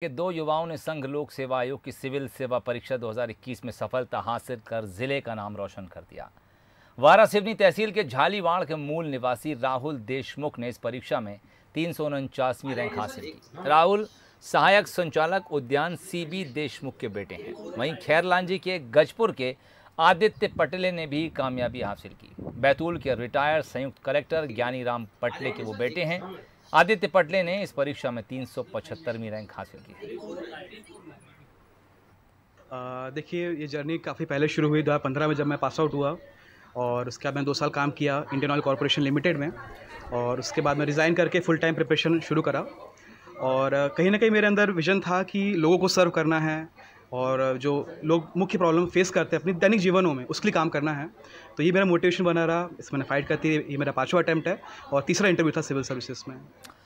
के दो युवाओं ने संघ लोक सेवा आयोग की सिविल सेवा परीक्षा 2021 में सफलता हासिल कर जिले का नाम रोशन कर दिया वारा सिवनी तहसील के झालीवाड़ के मूल निवासी राहुल देशमुख ने इस परीक्षा में तीन सौ रैंक हासिल की राहुल सहायक संचालक उद्यान सीबी देशमुख के बेटे हैं वहीं खैरलांजी के गजपुर के आदित्य पटले ने भी कामयाबी हासिल की बैतूल के रिटायर्ड संयुक्त कलेक्टर ज्ञानी राम पटले के वो बेटे हैं आदित्य पटले ने इस परीक्षा में तीन सौ पचहत्तरवीं रैंक हासिल की देखिए ये जर्नी काफ़ी पहले शुरू हुई दो पंद्रह में जब मैं पास आउट हुआ और उसके बाद मैंने दो साल काम किया इंडियन ऑयल कॉरपोरेशन लिमिटेड में और उसके बाद मैं रिज़ाइन करके फुल टाइम प्रिपरेशन शुरू करा और कहीं ना कहीं मेरे अंदर विज़न था कि लोगों को सर्व करना है और जो लोग मुख्य प्रॉब्लम फेस करते हैं अपने दैनिक जीवनों में उसके लिए काम करना है तो ये मेरा मोटिवेशन बना रहा इसमें फाइट करती है ये मेरा पाँचवा अटैम्प्ट है और तीसरा इंटरव्यू था सिविल सर्विसेज में